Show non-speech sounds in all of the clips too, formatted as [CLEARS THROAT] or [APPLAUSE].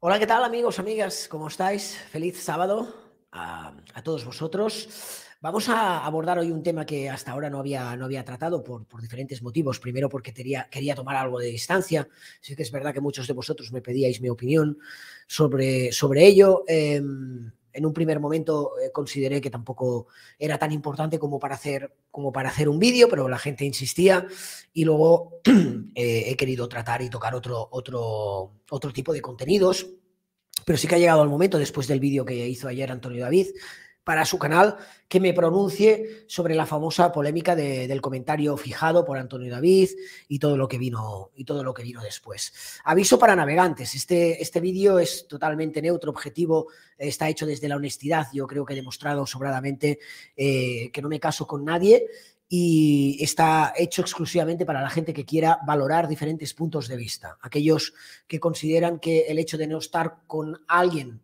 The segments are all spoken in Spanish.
Hola, ¿qué tal amigos, amigas? ¿Cómo estáis? Feliz sábado a, todos vosotros. Vamos a abordar hoy un tema que hasta ahora no había, no había tratado por, por diferentes motivos. Primero porque quería tomar algo de distancia. Sí que es verdad que muchos de vosotros me pedíais mi opinión sobre, sobre ello. Em, en un primer momento eh, consideré que tampoco era tan importante como para hacer, como para hacer un vídeo, pero la gente insistía y luego [CLEARS THROAT] eh, he querido tratar y tocar otro, otro, otro tipo de contenidos. Pero sí que ha llegado el momento, después del vídeo que hizo ayer Antonio David, para su canal que me pronuncie sobre la famosa polémica del comentario fijado por Antonio David y todo lo que vino y todo lo que vino después. Aviso para navegantes, este, este vídeo es totalmente neutro, objetivo, está hecho desde la honestidad, yo creo que he demostrado sobradamente eh, que no me caso con nadie y está hecho exclusivamente para la gente que quiera valorar diferentes puntos de vista, aquellos que consideran que el hecho de no estar con alguien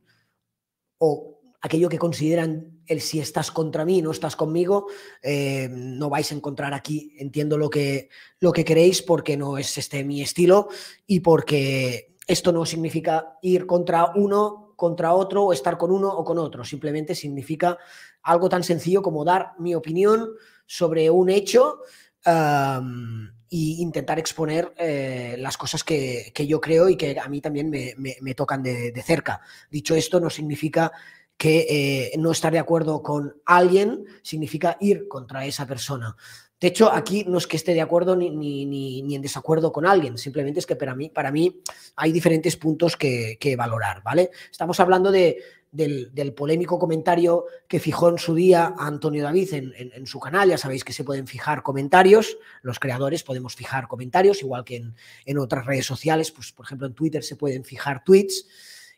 o aquello que consideran el si estás contra mí, no estás conmigo, eh, no vais a encontrar aquí, entiendo lo que, lo que queréis porque no es este mi estilo y porque esto no significa ir contra uno, contra otro o estar con uno o con otro, simplemente significa algo tan sencillo como dar mi opinión sobre un hecho. e intentar exponer eh, las cosas que, yo creo y que a mí también me, tocan de, de cerca. Dicho esto, no significa que eh, no estar de acuerdo con alguien significa ir contra esa persona. De hecho, aquí no es que esté de acuerdo ni, ni, ni, en desacuerdo con alguien, simplemente es que para mí, para mí hay diferentes puntos que, valorar, ¿vale? Estamos hablando de, del, polémico comentario que fijó en su día Antonio David en, su canal. Ya sabéis que se pueden fijar comentarios, los creadores podemos fijar comentarios, igual que en, otras redes sociales, pues por ejemplo en Twitter se pueden fijar tweets.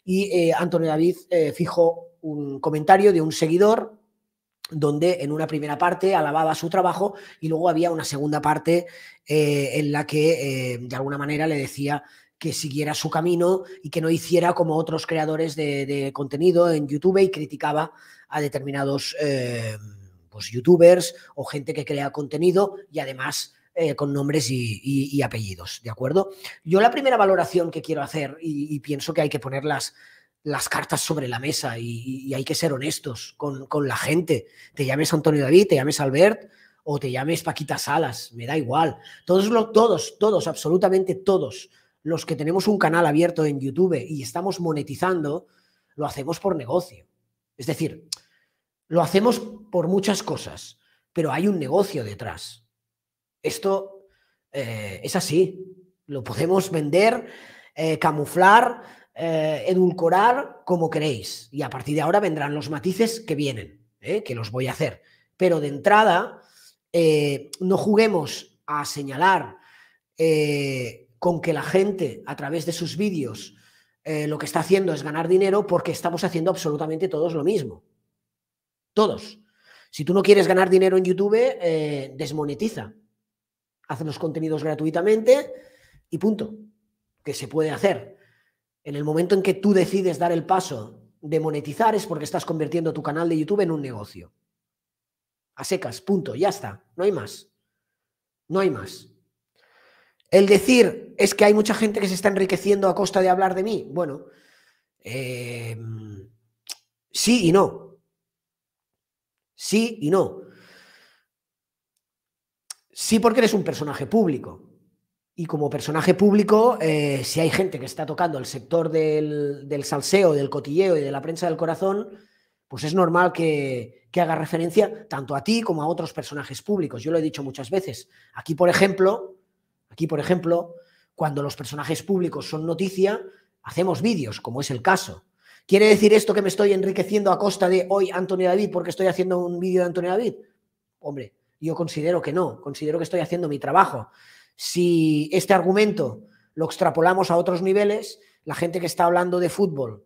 Y eh, Antonio David eh, fijó un comentario de un seguidor donde en una primera parte alababa su trabajo y luego había una segunda parte eh, en la que de alguna manera le decía que siguiera su camino y que no hiciera como otros creadores de, contenido en YouTube y criticaba a determinados pues, youtubers o gente que crea contenido y además eh, con nombres y, apellidos, ¿de acuerdo? Yo la primera valoración que quiero hacer y, pienso que hay que poner las, cartas sobre la mesa y, hay que ser honestos con, la gente. Te llames Antonio David, te llames Albert o te llames Paquita Salas, me da igual. Todos, lo, todos, todos, absolutamente todos los que tenemos un canal abierto en YouTube y estamos monetizando, lo hacemos por negocio. Es decir, lo hacemos por muchas cosas, pero hay un negocio detrás. Esto eh, es así. Lo podemos vender, eh, camuflar, eh, edulcorar como queréis. Y a partir de ahora vendrán los matices que vienen, que los voy a hacer. Pero de entrada, no juguemos a señalar con que la gente a través de sus vídeos lo que está haciendo es ganar dinero porque estamos haciendo absolutamente todos lo mismo. Todos. Si tú no quieres ganar dinero en YouTube, desmonetiza hacen los contenidos gratuitamente y punto, que se puede hacer. En el momento en que tú decides dar el paso de monetizar es porque estás convirtiendo tu canal de YouTube en un negocio. A secas, punto, ya está, no hay más. No hay más. El decir es que hay mucha gente que se está enriqueciendo a costa de hablar de mí. Bueno, eh, sí y no. Sí y no. Sí, porque eres un personaje público. Y como personaje público, eh, si hay gente que está tocando el sector del, salseo, del cotilleo y de la prensa del corazón, pues es normal que, haga referencia tanto a ti como a otros personajes públicos. Yo lo he dicho muchas veces. Aquí, por ejemplo, aquí, por ejemplo, cuando los personajes públicos son noticia, hacemos vídeos, como es el caso. ¿Quiere decir esto que me estoy enriqueciendo a costa de hoy Antonio David porque estoy haciendo un vídeo de Antonio David? Hombre, yo considero que no, considero que estoy haciendo mi trabajo. Si este argumento lo extrapolamos a otros niveles, la gente que está hablando de fútbol,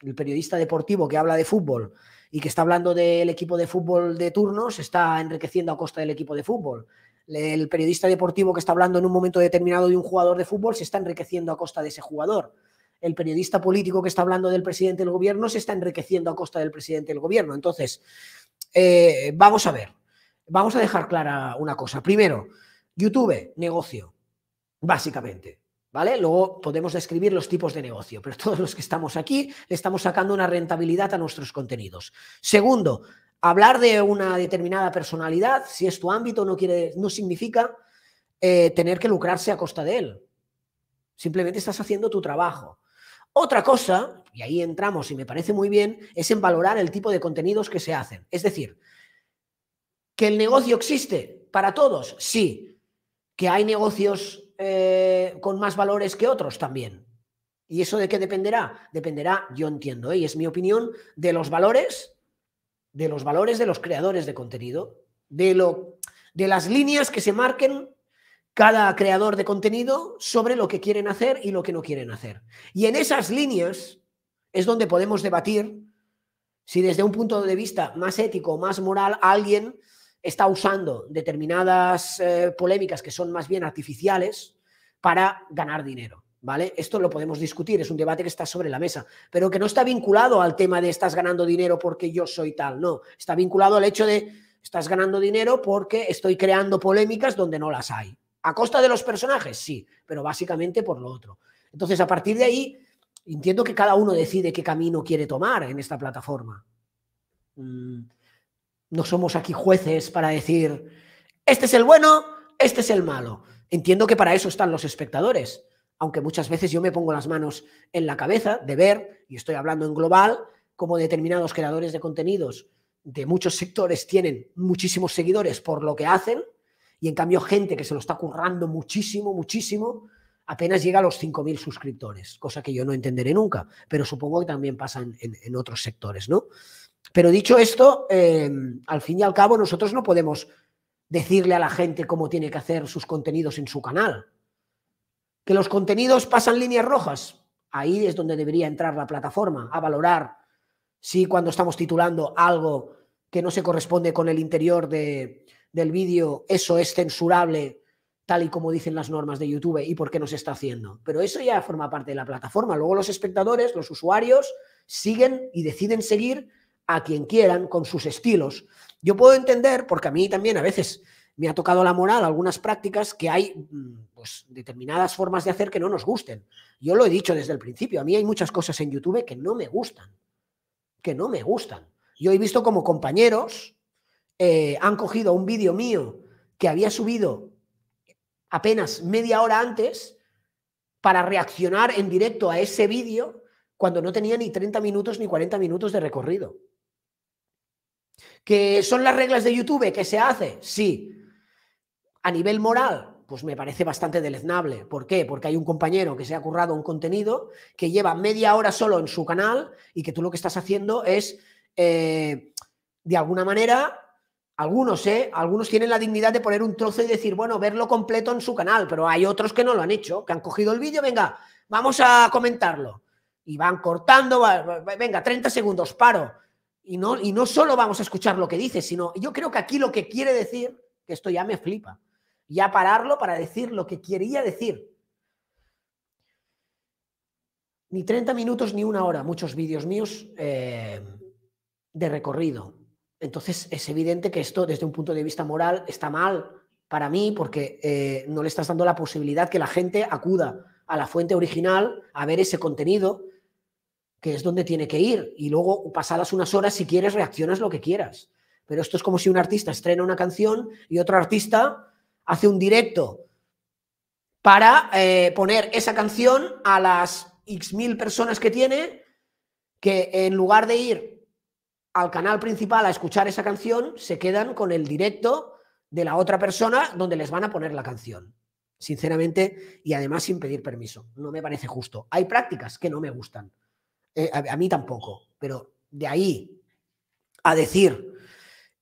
el periodista deportivo que habla de fútbol y que está hablando del equipo de fútbol de turno, se está enriqueciendo a costa del equipo de fútbol. El periodista deportivo que está hablando en un momento determinado de un jugador de fútbol se está enriqueciendo a costa de ese jugador. El periodista político que está hablando del presidente del gobierno se está enriqueciendo a costa del presidente del gobierno. Entonces, eh, vamos a ver, vamos a dejar clara una cosa. Primero, YouTube, negocio, básicamente. ¿Vale? Luego podemos describir los tipos de negocio, pero todos los que estamos aquí le estamos sacando una rentabilidad a nuestros contenidos. Segundo, hablar de una determinada personalidad, si es tu ámbito, no, quiere, no significa eh, tener que lucrarse a costa de él. Simplemente estás haciendo tu trabajo. Otra cosa, y ahí entramos y me parece muy bien, es en valorar el tipo de contenidos que se hacen. Es decir, ¿Que el negocio existe para todos? Sí. ¿Que hay negocios eh, con más valores que otros también? ¿Y eso de qué dependerá? Dependerá, yo entiendo, ¿eh? y es mi opinión, de los valores, de los valores de los creadores de contenido, de, lo, de las líneas que se marquen cada creador de contenido sobre lo que quieren hacer y lo que no quieren hacer. Y en esas líneas es donde podemos debatir si desde un punto de vista más ético, más moral, alguien está usando determinadas eh, polémicas que son más bien artificiales para ganar dinero. ¿Vale? Esto lo podemos discutir, es un debate que está sobre la mesa, pero que no está vinculado al tema de estás ganando dinero porque yo soy tal, no, está vinculado al hecho de estás ganando dinero porque estoy creando polémicas donde no las hay. ¿A costa de los personajes? Sí, pero básicamente por lo otro. Entonces, a partir de ahí, entiendo que cada uno decide qué camino quiere tomar en esta plataforma. Mm. No somos aquí jueces para decir, este es el bueno, este es el malo. Entiendo que para eso están los espectadores, aunque muchas veces yo me pongo las manos en la cabeza de ver, y estoy hablando en global, como determinados creadores de contenidos de muchos sectores tienen muchísimos seguidores por lo que hacen, y en cambio gente que se lo está currando muchísimo, muchísimo, apenas llega a los 5.000 suscriptores, cosa que yo no entenderé nunca, pero supongo que también pasa en, en otros sectores, ¿no? Pero dicho esto, em, al fin y al cabo nosotros no podemos decirle a la gente cómo tiene que hacer sus contenidos en su canal. Que los contenidos pasan líneas rojas. Ahí es donde debería entrar la plataforma, a valorar si cuando estamos titulando algo que no se corresponde con el interior del vídeo, eso es censurable tal y como dicen las normas de YouTube y por qué no se está haciendo. Pero eso ya forma parte de la plataforma. Luego los espectadores, los usuarios, siguen y deciden seguir a quien quieran con sus estilos. Yo puedo entender, porque a mí también a veces me ha tocado la moral algunas prácticas que hay mm, pues, determinadas formas de hacer que no nos gusten. Yo lo he dicho desde el principio, a mí hay muchas cosas en YouTube que no me gustan, que no me gustan. Yo he visto como compañeros eh, han cogido un vídeo mío que había subido apenas media hora antes para reaccionar en directo a ese vídeo cuando no tenía ni 30 minutos ni 40 minutos de recorrido. ¿Que son las reglas de YouTube? ¿Qué se hace? Sí. A nivel moral, pues me parece bastante deleznable. ¿Por qué? Porque hay un compañero que se ha currado un contenido que lleva media hora solo en su canal y que tú lo que estás haciendo es, eh, de alguna manera, algunos, ¿eh? Algunos tienen la dignidad de poner un trozo y decir, bueno, verlo completo en su canal, pero hay otros que no lo han hecho, que han cogido el vídeo, venga, vamos a comentarlo. Y van cortando, venga, 30 segundos, paro y no, y no solo vamos a escuchar lo que dice, sino yo creo que aquí lo que quiere decir, que esto ya me flipa, ya pararlo para decir lo que quería decir. Ni 30 minutos ni una hora, muchos vídeos míos eh, de recorrido. Entonces es evidente que esto desde un punto de vista moral está mal para mí porque eh, no le estás dando la posibilidad que la gente acuda a la fuente original a ver ese contenido que es donde tiene que ir. Y luego, pasadas unas horas, si quieres, reaccionas lo que quieras. Pero esto es como si un artista estrena una canción y otro artista hace un directo para eh, poner esa canción a las X mil personas que tiene, que en lugar de ir al canal principal a escuchar esa canción, se quedan con el directo de la otra persona donde les van a poner la canción. Sinceramente, y además sin pedir permiso. No me parece justo. Hay prácticas que no me gustan eh, a, mí tampoco, pero de ahí a decir,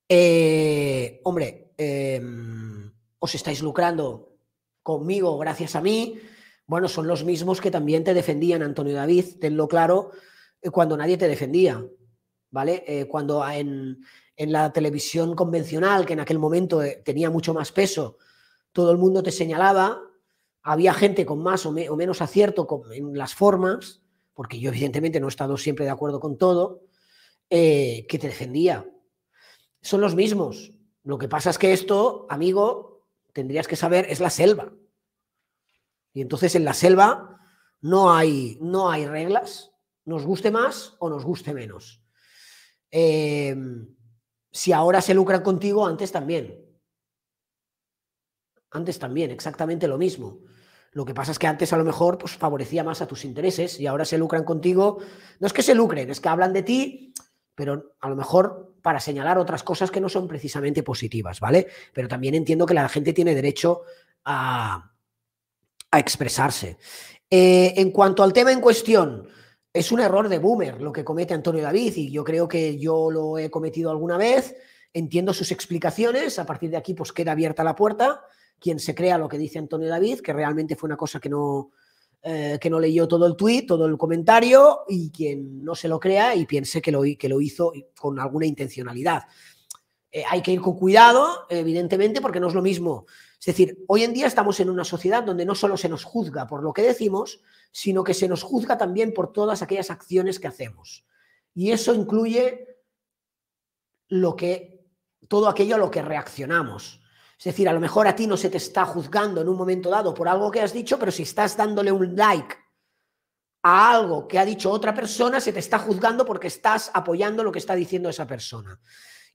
eh, hombre, em, os estáis lucrando conmigo gracias a mí, bueno, son los mismos que también te defendían, Antonio David, tenlo claro, eh, cuando nadie te defendía, ¿vale? cuando en, la televisión convencional, que en aquel momento tenía mucho más peso, todo el mundo te señalaba, había gente con más o, menos acierto en las formas, porque yo evidentemente no he estado siempre de acuerdo con todo, eh, que te defendía. Son los mismos. Lo que pasa es que esto, amigo, tendrías que saber, es la selva. Y entonces en la selva no hay, no hay reglas, nos guste más o nos guste menos. Eh, si ahora se lucran contigo, antes también. Antes también, exactamente lo mismo. Lo que pasa es que antes a lo mejor pues, favorecía más a tus intereses y ahora se lucran contigo. No es que se lucren, es que hablan de ti, pero a lo mejor para señalar otras cosas que no son precisamente positivas, ¿vale? Pero también entiendo que la gente tiene derecho a, expresarse. Eh, en cuanto al tema en cuestión, es un error de boomer lo que comete Antonio David y yo creo que yo lo he cometido alguna vez. Entiendo sus explicaciones, a partir de aquí pues queda abierta la puerta quien se crea lo que dice Antonio David, que realmente fue una cosa que no, eh, que no leyó todo el tuit, todo el comentario, y quien no se lo crea y piense que lo, que lo hizo con alguna intencionalidad. Eh, hay que ir con cuidado, evidentemente, porque no es lo mismo. Es decir, hoy en día estamos en una sociedad donde no solo se nos juzga por lo que decimos, sino que se nos juzga también por todas aquellas acciones que hacemos. Y eso incluye lo que, todo aquello a lo que reaccionamos. Es decir, a lo mejor a ti no se te está juzgando en un momento dado por algo que has dicho, pero si estás dándole un like a algo que ha dicho otra persona, se te está juzgando porque estás apoyando lo que está diciendo esa persona.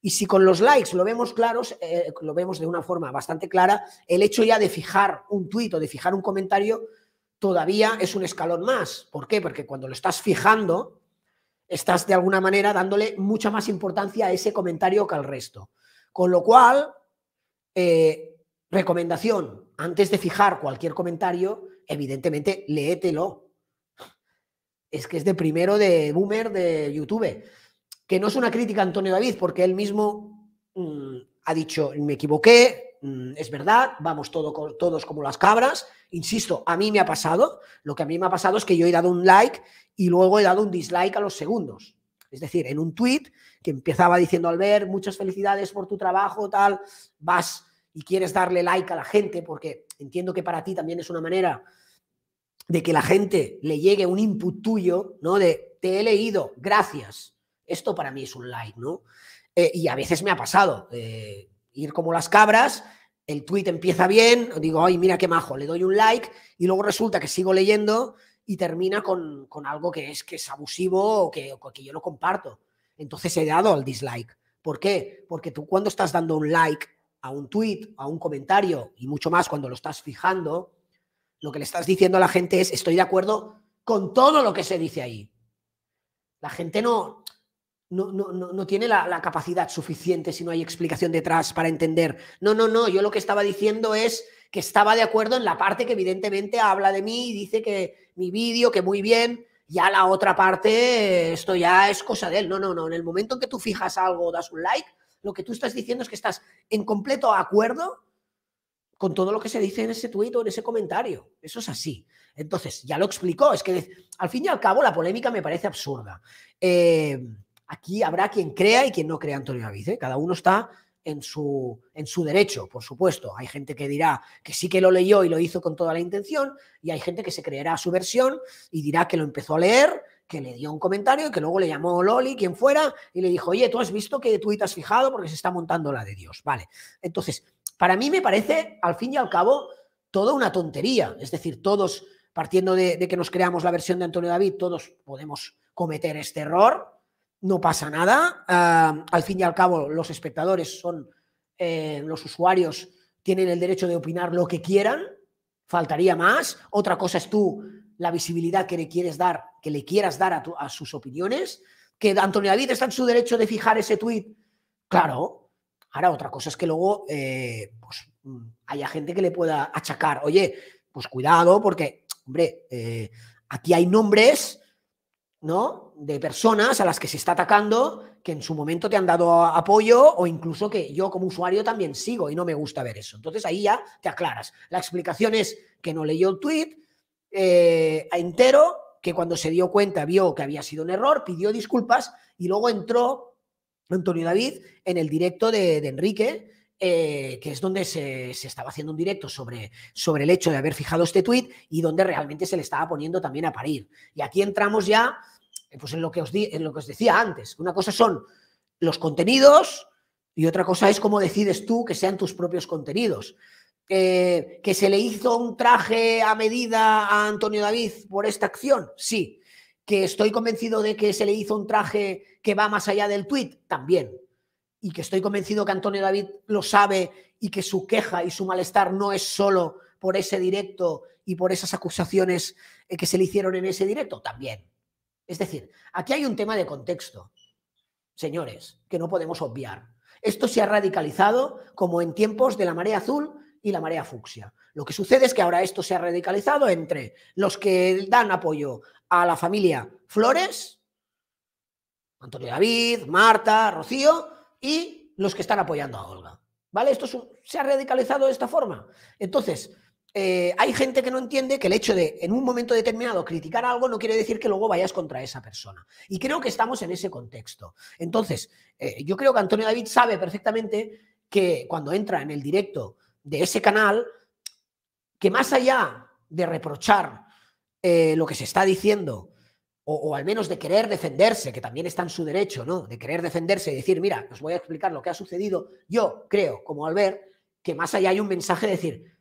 Y si con los likes lo vemos claros, eh, lo vemos de una forma bastante clara, el hecho ya de fijar un tuit o de fijar un comentario todavía es un escalón más. ¿Por qué? Porque cuando lo estás fijando, estás de alguna manera dándole mucha más importancia a ese comentario que al resto. Con lo cual, eh, recomendación, antes de fijar cualquier comentario, evidentemente léetelo. Es que es de primero de boomer de YouTube. Que no es una crítica a Antonio David, porque él mismo mm, ha dicho, me equivoqué, mm, es verdad, vamos todos como las cabras. Insisto, a mí me ha pasado. Lo que a mí me ha pasado es que yo he dado un like y luego he dado un dislike a los segundos. Es decir, en un tweet que empezaba diciendo, Albert, muchas felicidades por tu trabajo, tal, vas y quieres darle like a la gente, porque entiendo que para ti también es una manera de que la gente le llegue un input tuyo, ¿no? De te he leído, gracias. Esto para mí es un like, ¿no? Eh, y a veces me ha pasado eh, ir como las cabras, el tweet empieza bien, digo, ay, mira qué majo, le doy un like y luego resulta que sigo leyendo y termina con, algo que es, que es abusivo o que, o que yo no comparto. Entonces he dado al dislike. ¿Por qué? Porque tú cuando estás dando un like a un tweet, a un comentario, y mucho más cuando lo estás fijando, lo que le estás diciendo a la gente es, estoy de acuerdo con todo lo que se dice ahí. La gente no, no, no, no tiene la, la, capacidad suficiente si no hay explicación detrás para entender. No, no, no, yo lo que estaba diciendo es que estaba de acuerdo en la parte que evidentemente habla de mí y dice que mi vídeo, que muy bien, ya la otra parte, esto ya es cosa de él. No, no, no, en el momento en que tú fijas algo, das un like, lo que tú estás diciendo es que estás en completo acuerdo con todo lo que se dice en ese tuit o en ese comentario. Eso es así. Entonces, ya lo explicó. Es que al fin y al cabo la polémica me parece absurda. Eh, aquí habrá quien crea y quien no crea Antonio David. ¿eh? Cada uno está en su, en su derecho, por supuesto. Hay gente que dirá que sí que lo leyó y lo hizo con toda la intención, y hay gente que se creerá su versión y dirá que lo empezó a leer que le dio un comentario y que luego le llamó Loli, quien fuera, y le dijo, oye, tú has visto que tú has fijado porque se está montando la de Dios. Vale. Entonces, para mí me parece, al fin y al cabo, toda una tontería. Es decir, todos, partiendo de, que nos creamos la versión de Antonio David, todos podemos cometer este error, no pasa nada. Ah, al fin y al cabo, los espectadores son eh, los usuarios, tienen el derecho de opinar lo que quieran, faltaría más. Otra cosa es tú, la visibilidad que le quieres dar que le quieras dar a, sus opiniones, que Antonio David está en su derecho de fijar ese tuit, claro. Ahora, otra cosa es que luego eh, pues, mm, haya gente que le pueda achacar, oye, pues cuidado, porque, hombre, eh, aquí hay nombres, ¿no? De personas a las que se está atacando que en su momento te han dado apoyo o incluso que yo como usuario también sigo y no me gusta ver eso. Entonces ahí ya te aclaras. La explicación es que no leyó el tweet eh, entero que cuando se dio cuenta vio que había sido un error, pidió disculpas y luego entró Antonio David en el directo de, Enrique, eh, que es donde se, estaba haciendo un directo sobre, sobre el hecho de haber fijado este tuit y donde realmente se le estaba poniendo también a parir. Y aquí entramos ya eh, pues en, lo que os en lo que os decía antes. Una cosa son los contenidos y otra cosa es cómo decides tú que sean tus propios contenidos que se le hizo un traje a medida a Antonio David por esta acción, sí. Que estoy convencido de que se le hizo un traje que va más allá del tuit, también. Y que estoy convencido que Antonio David lo sabe y que su queja y su malestar no es solo por ese directo y por esas acusaciones eh, que se le hicieron en ese directo, también. Es decir, aquí hay un tema de contexto, señores, que no podemos obviar. Esto se ha radicalizado como en tiempos de la marea azul y la marea fucsia. Lo que sucede es que ahora esto se ha radicalizado entre los que dan apoyo a la familia Flores, Antonio David, Marta, Rocío, y los que están apoyando a Olga. ¿Vale? Esto se ha radicalizado de esta forma. Entonces, eh, hay gente que no entiende que el hecho de en un momento determinado criticar algo no quiere decir que luego vayas contra esa persona. Y creo que estamos en ese contexto. Entonces, eh, yo creo que Antonio David sabe perfectamente que cuando entra en el directo de ese canal que más allá de reprochar eh, lo que se está diciendo, o, al menos de querer defenderse, que también está en su derecho, ¿no? De querer defenderse y decir, mira, os voy a explicar lo que ha sucedido, yo creo, como al ver, que más allá hay un mensaje de decir,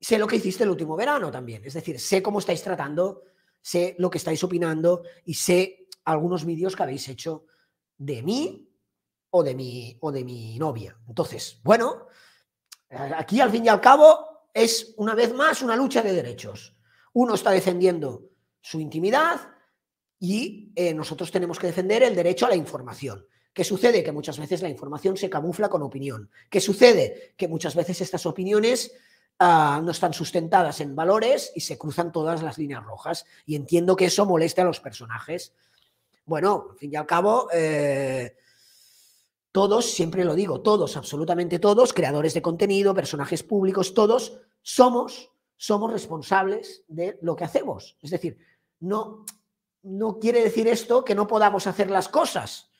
sé lo que hiciste el último verano también, es decir, sé cómo estáis tratando, sé lo que estáis opinando y sé algunos vídeos que habéis hecho de mí o de o de mi novia. Entonces, bueno, eh, aquí, al fin y al cabo, es una vez más una lucha de derechos. Uno está defendiendo su intimidad y eh, nosotros tenemos que defender el derecho a la información. ¿Qué sucede? Que muchas veces la información se camufla con opinión. ¿Qué sucede? Que muchas veces estas opiniones ah, no están sustentadas en valores y se cruzan todas las líneas rojas. Y entiendo que eso molesta a los personajes. Bueno, al fin y al cabo, eh, todos, siempre lo digo, todos, absolutamente todos, creadores de contenido, personajes públicos, todos somos, somos responsables de lo que hacemos. Es decir, no, no quiere decir esto que no podamos hacer las cosas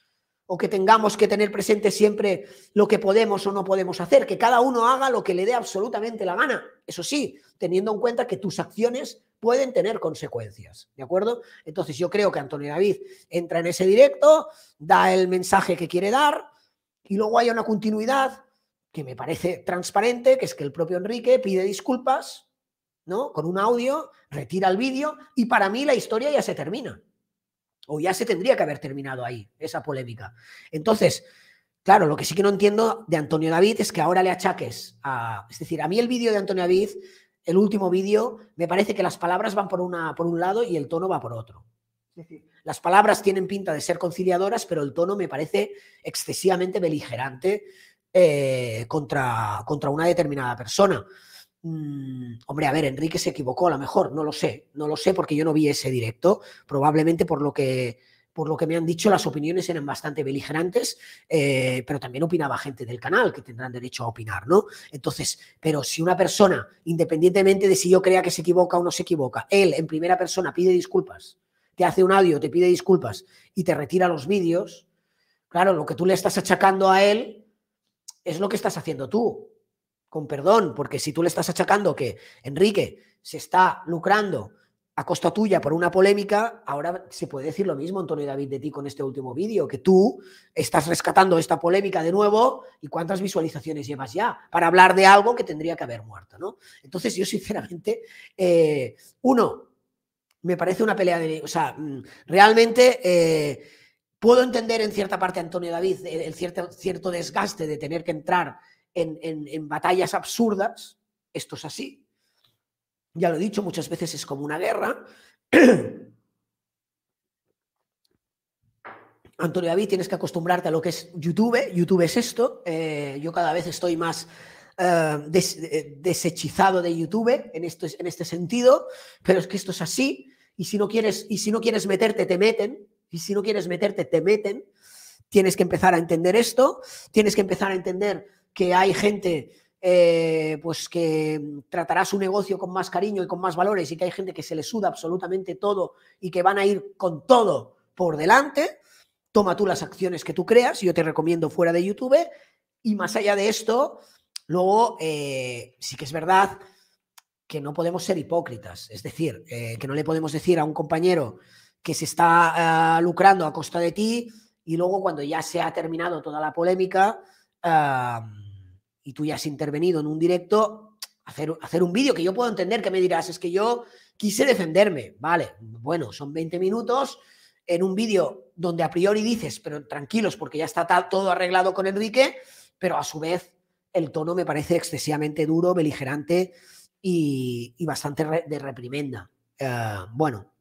o que tengamos que tener presente siempre lo que podemos o no podemos hacer, que cada uno haga lo que le dé absolutamente la gana. Eso sí, teniendo en cuenta que tus acciones pueden tener consecuencias, ¿de acuerdo? Entonces yo creo que Antonio David entra en ese directo, da el mensaje que quiere dar, y luego hay una continuidad que me parece transparente, que es que el propio Enrique pide disculpas, ¿no? Con un audio, retira el vídeo y para mí la historia ya se termina. O ya se tendría que haber terminado ahí, esa polémica. Entonces, claro, lo que sí que no entiendo de Antonio David es que ahora le achaques a... Es decir, a mí el vídeo de Antonio David, el último vídeo, me parece que las palabras van por, una, por un lado y el tono va por otro. Es decir, las palabras tienen pinta de ser conciliadoras, pero el tono me parece excesivamente beligerante eh, contra, contra una determinada persona. Mm, hombre, a ver, Enrique se equivocó, a lo mejor, no lo sé, no lo sé porque yo no vi ese directo, probablemente por lo que por lo que me han dicho, las opiniones eran bastante beligerantes, eh, pero también opinaba gente del canal, que tendrán derecho a opinar, ¿no? Entonces, pero si una persona, independientemente de si yo crea que se equivoca o no se equivoca, él en primera persona pide disculpas te hace un audio, te pide disculpas y te retira los vídeos, claro, lo que tú le estás achacando a él es lo que estás haciendo tú. Con perdón, porque si tú le estás achacando que Enrique se está lucrando a costa tuya por una polémica, ahora se puede decir lo mismo, Antonio y David, de ti con este último vídeo, que tú estás rescatando esta polémica de nuevo y cuántas visualizaciones llevas ya para hablar de algo que tendría que haber muerto, ¿no? Entonces yo sinceramente, eh, uno, me parece una pelea de... O sea, mm, realmente eh, puedo entender en cierta parte, Antonio David, el, cierto, cierto, desgaste de tener que entrar en, batallas absurdas. Esto es así. Ya lo he dicho, muchas veces es como una guerra. [CLEARS THROAT] Antonio David, tienes que acostumbrarte a lo que es YouTube. YouTube es esto. Eh, yo cada vez estoy más eh, desechizado de YouTube en, esto, en este sentido, pero es que esto es así y si no quieres, y si no quieres meterte, te meten, y si no quieres meterte, te meten. Tienes que empezar a entender esto, tienes que empezar a entender que hay gente eh, pues que tratará su negocio con más cariño y con más valores y que hay gente que se le suda absolutamente todo y que van a ir con todo por delante. Toma tú las acciones que tú creas, yo te recomiendo fuera de YouTube. Y más allá de esto, luego eh, sí que es verdad que no podemos ser hipócritas. Es decir, eh, que no le podemos decir a un compañero que se está eh, lucrando a costa de ti y luego cuando ya se ha terminado toda la polémica eh, y tú ya has intervenido en un directo, hacer, hacer un vídeo que yo puedo entender que me dirás, es que yo quise defenderme. Vale, bueno, son 20 minutos en un vídeo donde a priori dices, pero tranquilos porque ya está todo arreglado con Enrique, pero a su vez el tono me parece excesivamente duro, beligerante y, bastante de reprimenda. Eh, bueno,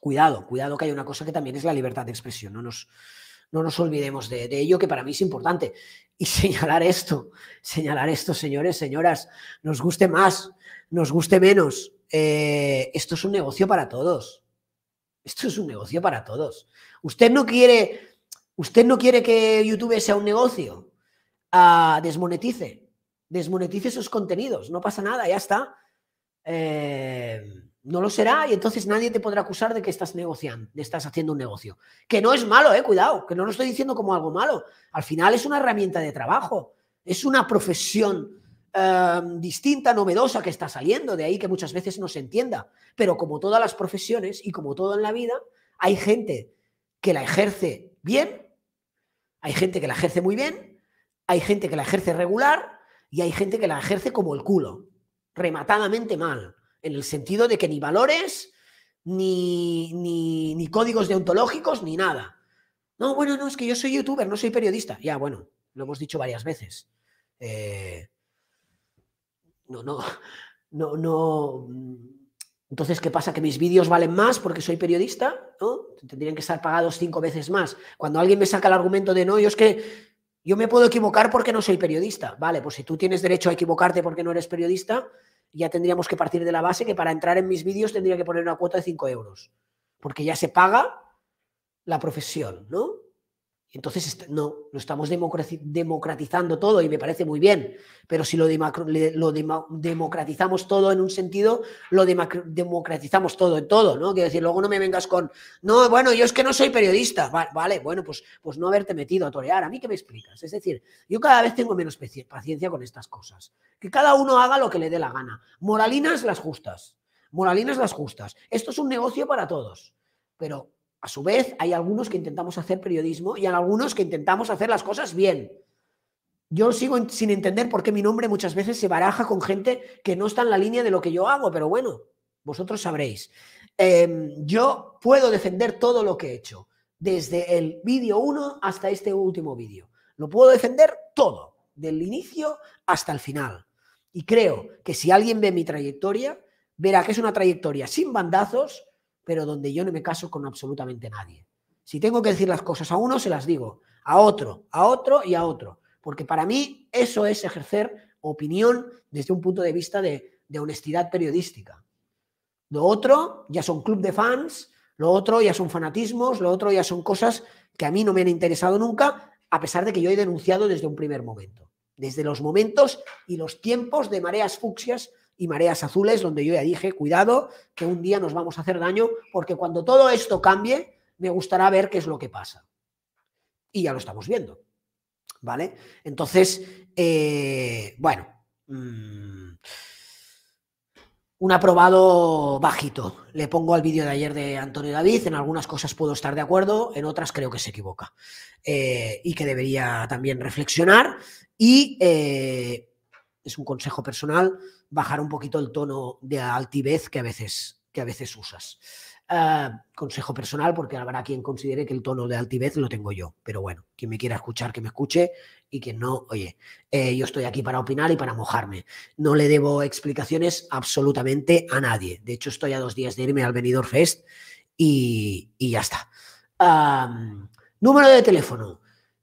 cuidado, cuidado que hay una cosa que también es la libertad de expresión. No nos, no nos olvidemos de, ello, que para mí es importante. Y [LAUGHS] señalar esto, señalar esto, señores, señoras, nos guste más, nos guste menos. Eh, esto es un negocio para todos. Esto es un negocio para todos. Usted no quiere, usted no quiere que YouTube sea un negocio. Ah, desmonetice desmonetice esos contenidos, no pasa nada, ya está. Eh, no lo será y entonces nadie te podrá acusar de que estás negociando, estás haciendo un negocio. Que no es malo, eh, cuidado, que no lo estoy diciendo como algo malo. Al final es una herramienta de trabajo, es una profesión eh, distinta, novedosa que está saliendo, de ahí que muchas veces no se entienda. Pero como todas las profesiones y como todo en la vida, hay gente que la ejerce bien, hay gente que la ejerce muy bien, hay gente que la ejerce regular y hay gente que la ejerce como el culo, rematadamente mal, en el sentido de que ni valores, ni, códigos deontológicos, ni nada. No, bueno, no, es que yo soy youtuber, no soy periodista. Ya, bueno, lo hemos dicho varias veces. Eh, no, no, no, no. Entonces, ¿qué pasa? ¿Que mis vídeos valen más porque soy periodista? ¿No? Tendrían que estar pagados cinco veces más. Cuando alguien me saca el argumento de no, yo es que yo me puedo equivocar porque no soy periodista. Vale, pues si tú tienes derecho a equivocarte porque no eres periodista, ya tendríamos que partir de la base que para entrar en mis vídeos tendría que poner una cuota de 5 euros. Porque ya se paga la profesión, ¿no? Entonces, no, lo estamos democratizando todo y me parece muy bien, pero si lo, democratizamos todo en un sentido, lo democratizamos todo en todo, ¿no? Quiero decir, luego no me vengas con, no, bueno, yo es que no soy periodista, vale, bueno, pues, pues no haberte metido a torear, a mí que me explicas. Es decir, yo cada vez tengo menos paciencia con estas cosas, que cada uno haga lo que le dé la gana, moralinas las justas, moralinas las justas. Esto es un negocio para todos, pero a su vez, hay algunos que intentamos hacer periodismo y hay algunos que intentamos hacer las cosas bien. Yo sigo sin entender por qué mi nombre muchas veces se baraja con gente que no está en la línea de lo que yo hago, pero bueno, vosotros sabréis. Em, yo puedo defender todo lo que he hecho, desde el vídeo 1 hasta este último vídeo. Lo puedo defender todo, del inicio hasta el final. Y creo que si alguien ve mi trayectoria, verá que es una trayectoria sin bandazos, pero donde yo no me caso con absolutamente nadie. Si tengo que decir las cosas a uno, se las digo, a otro, a otro y a otro, porque para mí eso es ejercer opinión desde un punto de vista de, honestidad periodística. Lo otro ya son club de fans, lo otro ya son fanatismos, lo otro ya son cosas que a mí no me han interesado nunca, a pesar de que yo he denunciado desde un primer momento, desde los momentos y los tiempos de mareas fucsias y Mareas Azules, donde yo ya dije, cuidado, que un día nos vamos a hacer daño, porque cuando todo esto cambie, me gustará ver qué es lo que pasa. Y ya lo estamos viendo. ¿Vale? Entonces, eh, bueno, mm, un aprobado bajito. Le pongo al vídeo de ayer de Antonio David, en algunas cosas puedo estar de acuerdo, en otras creo que se equivoca. Eh, y que debería también reflexionar. Y eh, es un consejo personal, bajar un poquito el tono de altivez que a veces, que a veces usas. Eh, consejo personal, porque habrá quien considere que el tono de altivez lo tengo yo, pero bueno, quien me quiera escuchar, que me escuche, y quien no, oye, eh, yo estoy aquí para opinar y para mojarme. No le debo explicaciones absolutamente a nadie. De hecho, estoy a dos días de irme al Benidorm Fest y, ya está. número de teléfono,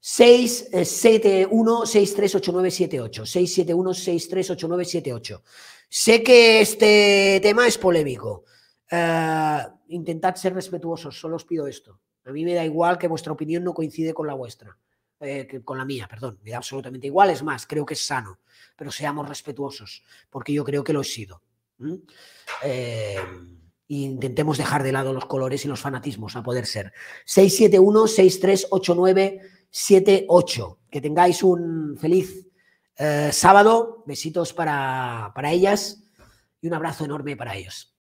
671-638978. 671-638978. Eh, sé que este tema es polémico. Eh, intentad ser respetuosos, solo os pido esto. A mí me da igual que vuestra opinión no coincide con la vuestra. Eh, con la mía, perdón, me da absolutamente igual, es más, creo que es sano, pero seamos respetuosos, porque yo creo que lo he sido. intentemos dejar de lado los colores y los fanatismos a poder ser. 671 6389 ocho Que tengáis un feliz eh, sábado. Besitos para, para ellas y un abrazo enorme para ellos.